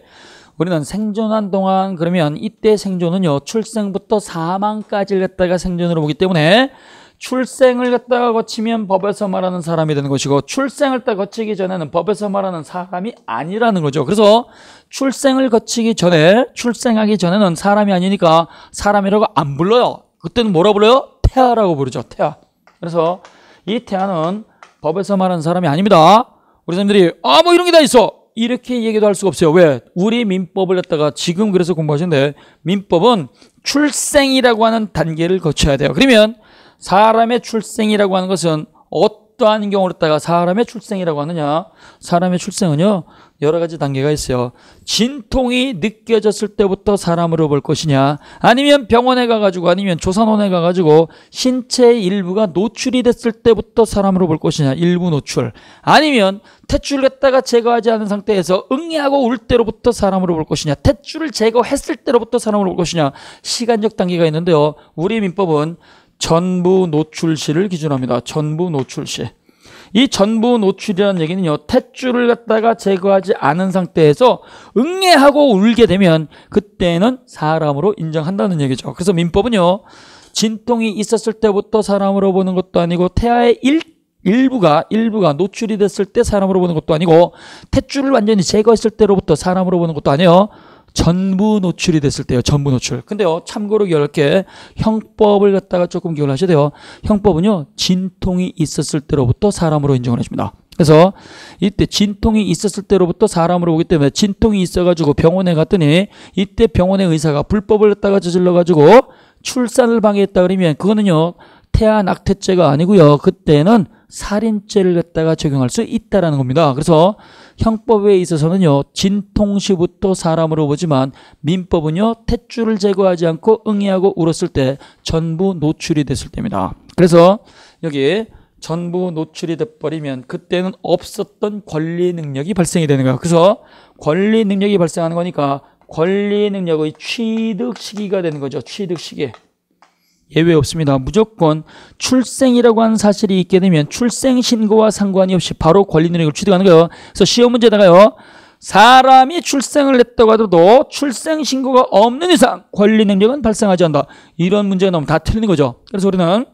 우리는 생존한 동안 그러면 이때 생존은요 출생부터 사망까지를 갖다가 생존으로 보기 때문에 출생을 갖다가 거치면 법에서 말하는 사람이 되는 것이고 출생을 갖딱 거치기 전에는 법에서 말하는 사람이 아니라는 거죠. 그래서 출생을 거치기 전에 출생하기 전에는 사람이 아니니까 사람이라고 안 불러요. 그때는 뭐라 불러요? 태아라고 부르죠. 태아. 그래서 이 태아는 법에서 말하는 사람이 아닙니다. 우리 선생님들이 아 뭐 이런 게 다 있어 이렇게 얘기도 할 수가 없어요. 왜? 우리 민법을 갖다가 지금 그래서 공부하시데 민법은 출생이라고 하는 단계를 거쳐야 돼요. 그러면 사람의 출생이라고 하는 것은 어떠한 경우를 갖다가 사람의 출생이라고 하느냐? 사람의 출생은요. 여러 가지 단계가 있어요. 진통이 느껴졌을 때부터 사람으로 볼 것이냐 아니면 병원에 가가지고 아니면 조산원에 가가지고 신체의 일부가 노출이 됐을 때부터 사람으로 볼 것이냐 일부 노출 아니면 퇴출했다가 제거하지 않은 상태에서 응애하고 울 때로부터 사람으로 볼 것이냐 퇴출을 제거했을 때로부터 사람으로 볼 것이냐 시간적 단계가 있는데요. 우리 민법은 전부 노출시를 기준합니다. 전부 노출시. 이 전부 노출이라는 얘기는요. 탯줄을 갖다가 제거하지 않은 상태에서 응애하고 울게 되면 그때는 사람으로 인정한다는 얘기죠. 그래서 민법은요. 진통이 있었을 때부터 사람으로 보는 것도 아니고 태아의 일, 일부가 일부가 노출이 됐을 때 사람으로 보는 것도 아니고 탯줄을 완전히 제거했을 때로부터 사람으로 보는 것도 아니에요. 전부 노출이 됐을 때요. 전부 노출. 근데요. 참고로 10개 형법을 갖다가 조금 기억을 하셔야 돼요. 형법은요. 진통이 있었을 때로부터 사람으로 인정을 해줍니다. 그래서 이때 진통이 있었을 때로부터 사람으로 오기 때문에 진통이 있어가지고 병원에 갔더니 이때 병원의 의사가 불법을 갖다가 저질러가지고 출산을 방해했다 그러면 그거는요. 태아 낙태죄가 아니고요. 그때는 살인죄를 갖다가 적용할 수 있다라는 겁니다. 그래서 형법에 있어서는요. 진통시부터 사람으로 보지만 민법은요. 탯줄을 제거하지 않고 응이하고 울었을 때 전부 노출이 됐을 때입니다. 그래서 여기 전부 노출이 돼버리면 그때는 없었던 권리 능력이 발생이 되는 거야 그래서 권리 능력이 발생하는 거니까 권리 능력의 취득 시기가 되는 거죠. 취득 시기. 예외 없습니다. 무조건 출생이라고 하는 사실이 있게 되면 출생 신고와 상관이 없이 바로 권리 능력을 취득하는 거예요. 그래서 시험 문제에다가요. 사람이 출생을 했다고 하더라도 출생 신고가 없는 이상 권리 능력은 발생하지 않는다. 이런 문제가 나오면 다 틀리는 거죠. 그래서 우리는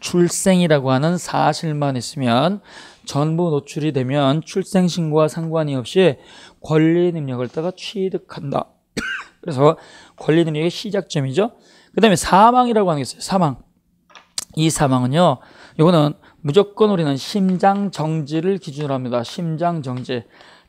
출생이라고 하는 사실만 있으면 전부 노출이 되면 출생 신고와 상관이 없이 권리 능력을 따가 취득한다. 그래서 권리 능력의 시작점이죠. 그 다음에 사망이라고 하는 게 있어요. 사망. 이 사망은요. 이거는 무조건 우리는 심장 정지를 기준으로 합니다. 심장 정지.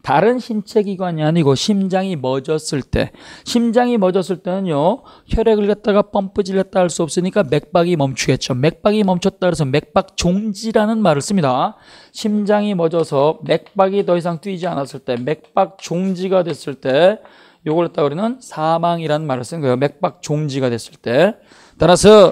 다른 신체 기관이 아니고 심장이 멎었을 때 심장이 멎었을 때는요 혈액을 갖다가 펌프 질렀다 할 수 없으니까 맥박이 멈추겠죠 맥박이 멈췄다 그래서 맥박 종지라는 말을 씁니다 심장이 멎어서 맥박이 더 이상 뛰지 않았을 때 맥박 종지가 됐을 때 요걸 했다 우리는 사망이라는 말을 쓴 거예요. 맥박 종지가 됐을 때. 따라서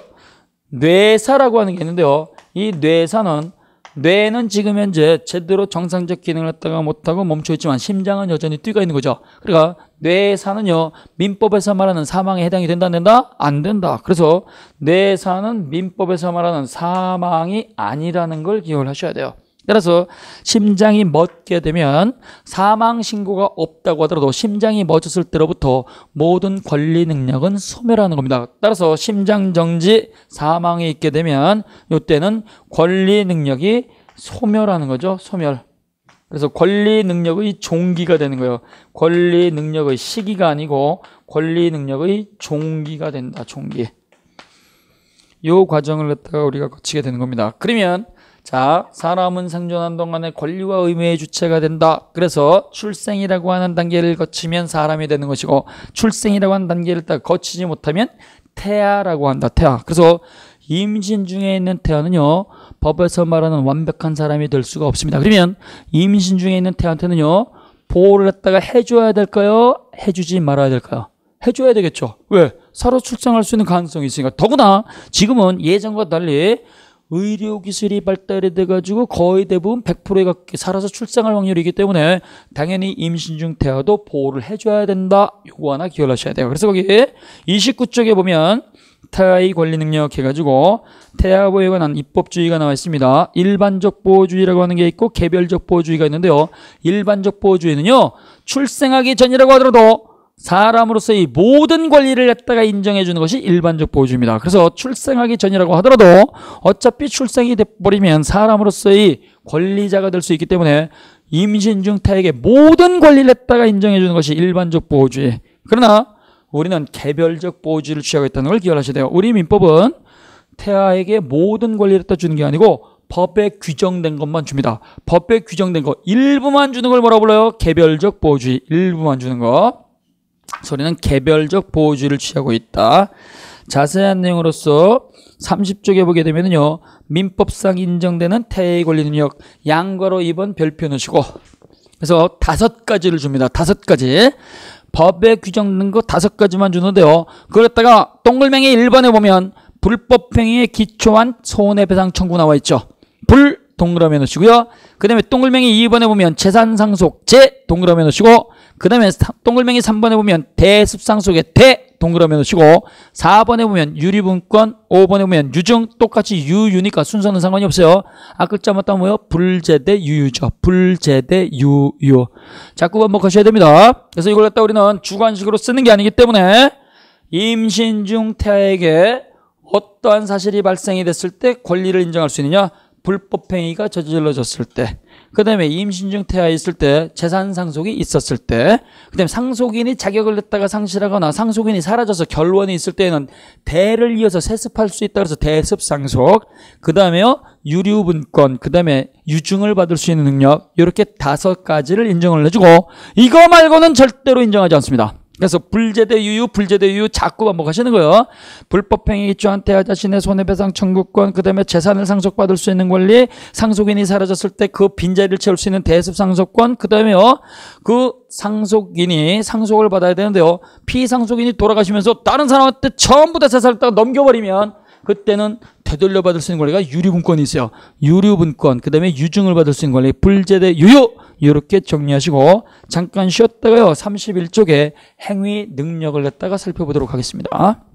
뇌사라고 하는 게 있는데요. 이 뇌사는 뇌는 지금 현재 제대로 정상적 기능을 했다가 못하고 멈춰있지만 심장은 여전히 뛰고 있는 거죠. 그러니까 뇌사는요. 민법에서 말하는 사망에 해당이 된다 안 된다? 안 된다. 그래서 뇌사는 민법에서 말하는 사망이 아니라는 걸 기억을 하셔야 돼요. 따라서 심장이 멎게 되면 사망 신고가 없다고 하더라도 심장이 멎었을 때로부터 모든 권리 능력은 소멸하는 겁니다. 따라서 심장 정지 사망이 있게 되면 이때는 권리 능력이 소멸하는 거죠. 소멸. 그래서 권리 능력의 종기가 되는 거예요. 권리 능력의 시기가 아니고 권리 능력의 종기가 된다. 종기. 이 과정을 갖다가 우리가 거치게 되는 겁니다. 그러면 자, 사람은 생존한 동안에 권리와 의무의 주체가 된다. 그래서 출생이라고 하는 단계를 거치면 사람이 되는 것이고 출생이라고 하는 단계를 딱 거치지 못하면 태아라고 한다. 태아. 그래서 임신 중에 있는 태아는요. 법에서 말하는 완벽한 사람이 될 수가 없습니다. 그러면 임신 중에 있는 태아한테는요. 보호를 했다가 해줘야 될까요? 해주지 말아야 될까요? 해줘야 되겠죠. 왜? 서로 출생할 수 있는 가능성이 있으니까. 더구나 지금은 예전과 달리 의료 기술이 발달이 돼가지고 거의 대부분 100%에 가깝게 살아서 출생할 확률이기 때문에 당연히 임신 중 태아도 보호를 해줘야 된다. 요거 하나 기억하셔야 돼요. 그래서 거기 29쪽에 보면 태아의 권리 능력 해가지고 태아 보호에 관한 입법주의가 나와 있습니다. 일반적 보호주의라고 하는 게 있고 개별적 보호주의가 있는데요. 일반적 보호주의는요. 출생하기 전이라고 하더라도 사람으로서의 모든 권리를 갖다가 인정해 주는 것이 일반적 보호주입니다. 그래서 출생하기 전이라고 하더라도 어차피 출생이 돼버리면 사람으로서의 권리자가 될 수 있기 때문에 임신 중 타에게 모든 권리를 갖다가 인정해 주는 것이 일반적 보호주의. 그러나 우리는 개별적 보호주의를 취하고 있다는 걸 기억하셔야 돼요. 우리 민법은 태아에게 모든 권리를 갖다 주는 게 아니고 법에 규정된 것만 줍니다. 법에 규정된 거 일부만 주는 걸 뭐라 불러요? 개별적 보호주의 일부만 주는 거. 소리는 개별적 보호주의를 취하고 있다. 자세한 내용으로서 30쪽에 보게 되면요. 민법상 인정되는 태의 권리 능력 양과로 2번 별표 넣으시고 그래서 다섯 가지를 줍니다. 다섯 가지. 법에 규정된 거 다섯 가지만 주는데요. 그랬다가 동글맹이 1번에 보면 불법행위에 기초한 손해배상 청구 나와 있죠. 불 동그라미 넣으시고요. 그 다음에 동글맹이 2번에 보면 재산상속 재 동그라미 넣으시고 그 다음에 동글뱅이 3번에 보면 대습상 속에 대 동그라미 놓으시고 4번에 보면 유리분권 5번에 보면 유증 똑같이 유유니까 순서는 상관이 없어요 아글자 맞다 뭐요? 불제대 유유죠 불제대 유유 자꾸 반복하셔야 됩니다 그래서 이걸 갖다 우리는 주관식으로 쓰는 게 아니기 때문에 임신 중 태아에게 어떠한 사실이 발생이 됐을 때 권리를 인정할 수 있느냐 불법행위가 저질러졌을 때그 다음에 임신증태아 있을 때 재산 상속이 있었을 때그 다음에 상속인이 자격을 냈다가 상실하거나 상속인이 사라져서 결론이 있을 때는 에 대를 이어서 세습할 수 있다 그래서 대습 상속 그 다음에요 어, 유류분권 그 다음에 유증을 받을 수 있는 능력 이렇게 다섯 가지를 인정을 해주고 이거 말고는 절대로 인정하지 않습니다 그래서 불제대 유유 불제대 유유 자꾸 반복하시는 거예요. 불법행위 주한테 자신의 손해배상 청구권 그다음에 재산을 상속받을 수 있는 권리 상속인이 사라졌을 때 그 빈자리를 채울 수 있는 대습상속권 그다음에요. 그 상속인이 상속을 받아야 되는데요. 피상속인이 돌아가시면서 다른 사람한테 전부 다 재산을 딱 넘겨버리면 그때는 되돌려 받을 수 있는 권리가 유류분권이 있어요. 유류분권 그다음에 유증을 받을 수 있는 권리 불제대 유유 이렇게 정리하시고 잠깐 쉬었다가요. 31쪽에 행위 능력을 갖다가 살펴보도록 하겠습니다.